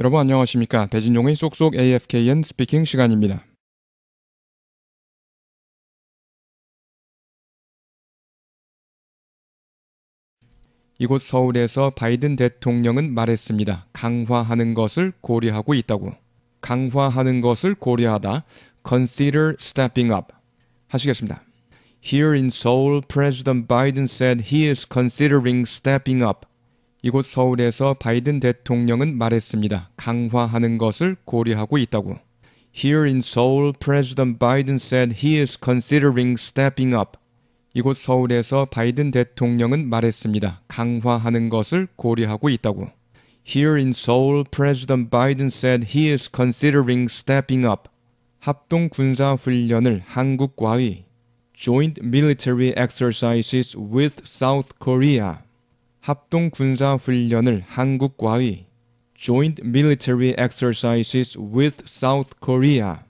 여러분 안녕하십니까? 배진종의 쏙쏙 AFKN 스피킹 시간입니다. 이곳 서울에서 바이든 대통령은 말했습니다. 강화하는 것을 고려하고 있다고. 강화하는 것을 고려하다. Consider stepping up. 하시겠습니다. Here in Seoul, President Biden said he is considering stepping up. 이곳 서울에서 바이든 대통령은 말했습니다. 강화하는 것을 고려하고 있다고. Here in Seoul, President Biden said he is considering stepping up. 이곳 서울에서 바이든 대통령은 말했습니다. 강화하는 것을 고려하고 있다고. Here in Seoul, President Biden said he is considering stepping up. 합동 군사 훈련을 한국과의 Joint Military Exercises with South Korea 합동 군사 훈련을 한국과의 Joint Military Exercises with South Korea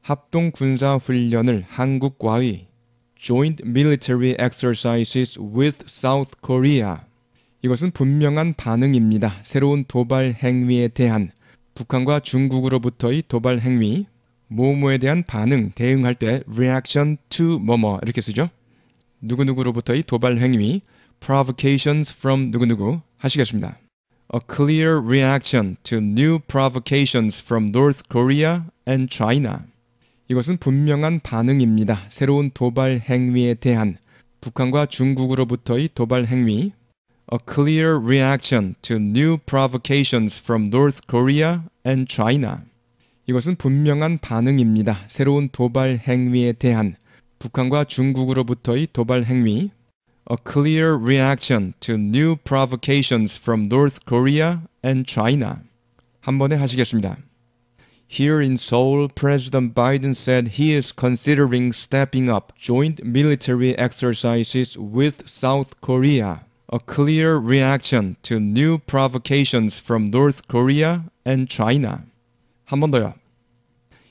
합동 군사 훈련을 한국과의 Joint Military Exercises with South Korea 이것은 분명한 반응입니다. 새로운 도발 행위에 대한 북한과 중국으로부터의 도발 행위 모모에 대한 반응 대응할 때 reaction to 뭐뭐 이렇게 쓰죠. 누구누구로부터의 도발 행위 provocations from 누구누구 하시겠습니다. A clear reaction to new provocations from North Korea and China. 이것은 분명한 반응입니다. 새로운 도발 행위에 대한 북한과 중국으로부터의 도발 행위. A clear reaction to new provocations from North Korea and China. 이것은 분명한 반응입니다. 새로운 도발 행위에 대한 북한과 중국으로부터의 도발 행위. a clear reaction to new provocations from North Korea and China. 한 번에 하시겠습니다. Here in Seoul, President Biden said he is considering stepping up joint military exercises with South Korea, a clear reaction to new provocations from North Korea and China. 한 번 더요.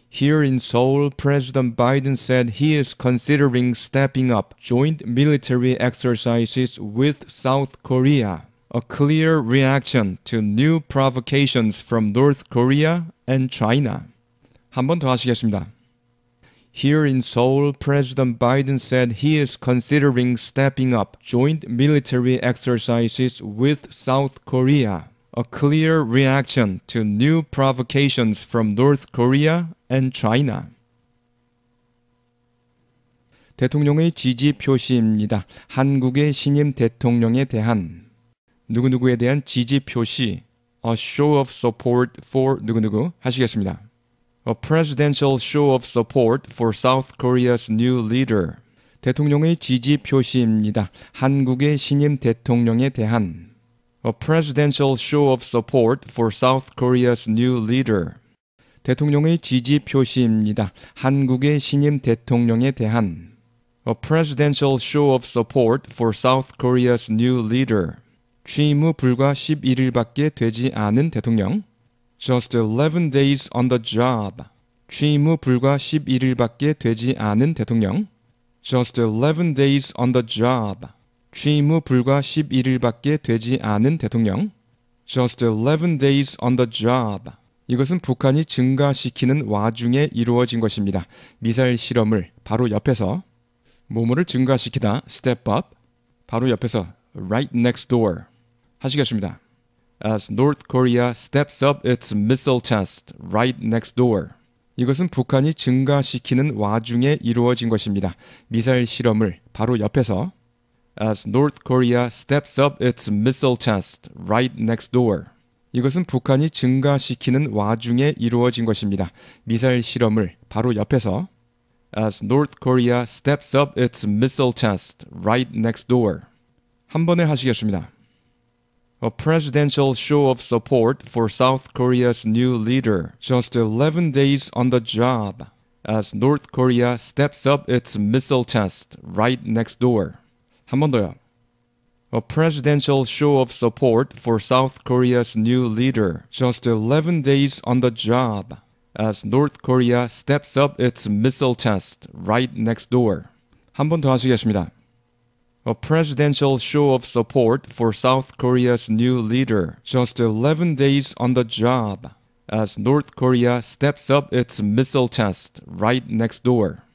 Here in Seoul, President Biden said he is considering stepping up joint military exercises with South Korea, a clear reaction to new provocations from North Korea and China. 한 번 더 하시겠습니다. Here in Seoul, President Biden said he is considering stepping up joint military exercises with South Korea, a clear reaction to new provocations from North Korea and China. 대통령의 지지 표시입니다. 한국의 신임 대통령에 대한 누구누구에 대한 지지 표시 a show of support for 누구누구 하시겠습니다. a presidential show of support for South Korea's new leader. 대통령의 지지 표시입니다. 한국의 신임 대통령에 대한 a presidential show of support for South Korea's new leader. 대통령의 지지 표시입니다. 한국의 신임 대통령에 대한 A Presidential Show of Support for South Korea's New Leader 취임 후 불과 11일밖에 되지 않은 대통령 Just 11 days on the job 취임 후 불과 11일밖에 되지 않은 대통령 Just 11 days on the job 취임 후 불과 11일밖에 되지 않은 대통령 Just 11 days on the job 이것은 북한이 증가시키는 와중에 이루어진 것입니다. 미사일 실험을 바로 옆에서 몸을 증가시키다 step up 바로 옆에서 right next door 하시겠습니다. As North Korea steps up its missile test right next door. 이것은 북한이 증가시키는 와중에 이루어진 것입니다. 미사일 실험을 바로 옆에서 As North Korea steps up its missile test right next door. 이것은 북한이 증가시키는 와중에 이루어진 것입니다. 미사일 실험을 바로 옆에서 As North Korea steps up its missile test right next door. 한 번에 하시겠습니다. A presidential show of support for South Korea's new leader just 11 days on the job as North Korea steps up its missile test right next door. 한 번 더요. a presidential show of support for South Korea's new leader just 11 days on the job as North Korea steps up its missile test right next door. 한 번 더 하시겠습니다. A presidential show of support for South Korea's new leader just 11 days on the job as North Korea steps up its missile test right next door.